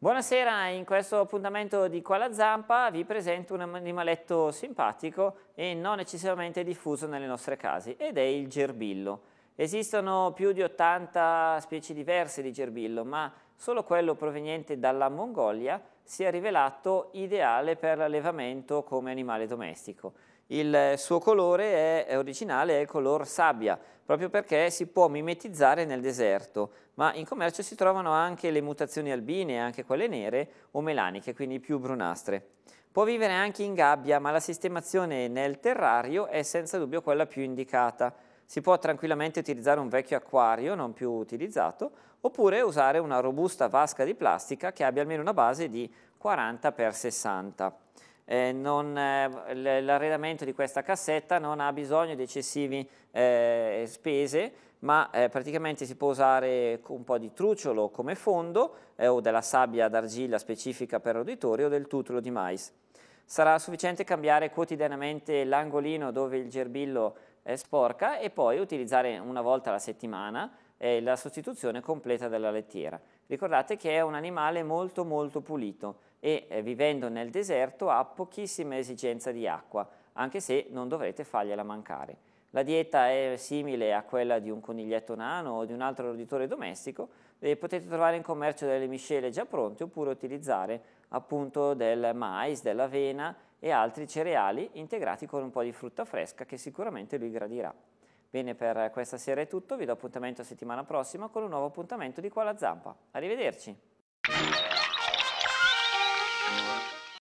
Buonasera, in questo appuntamento di Qua la Zampa vi presento un animaletto simpatico e non eccessivamente diffuso nelle nostre case ed è il gerbillo. Esistono più di 80 specie diverse di gerbillo, ma solo quello proveniente dalla Mongolia si è rivelato ideale per l'allevamento come animale domestico il suo colore è originale è il color sabbia, proprio perché si può mimetizzare nel deserto, ma in commercio si trovano anche le mutazioni albine, anche quelle nere o melaniche, quindi più brunastre. Può vivere anche in gabbia, ma la sistemazione nel terrario è senza dubbio quella più indicata. Si può tranquillamente utilizzare un vecchio acquario non più utilizzato, oppure usare una robusta vasca di plastica che abbia almeno una base di 40x60 eh, non, eh, l'arredamento di questa cassetta non ha bisogno di eccessive eh, spese, ma eh, praticamente si può usare un po' di trucciolo come fondo eh, o della sabbia d'argilla specifica per roditori o del tutulo di mais. Sarà sufficiente cambiare quotidianamente l'angolino dove il gerbillo è sporca e poi utilizzare una volta alla settimana eh, la sostituzione completa della lettiera. Ricordate che è un animale molto molto pulito e eh, vivendo nel deserto ha pochissima esigenza di acqua, anche se non dovrete fargliela mancare. La dieta è simile a quella di un coniglietto nano o di un altro roditore domestico e potete trovare in commercio delle miscele già pronte oppure utilizzare appunto del mais, dell'avena e altri cereali integrati con un po' di frutta fresca che sicuramente lui gradirà. Bene, per questa sera è tutto, vi do appuntamento settimana prossima con un nuovo appuntamento di Qua la Zampa. Arrivederci!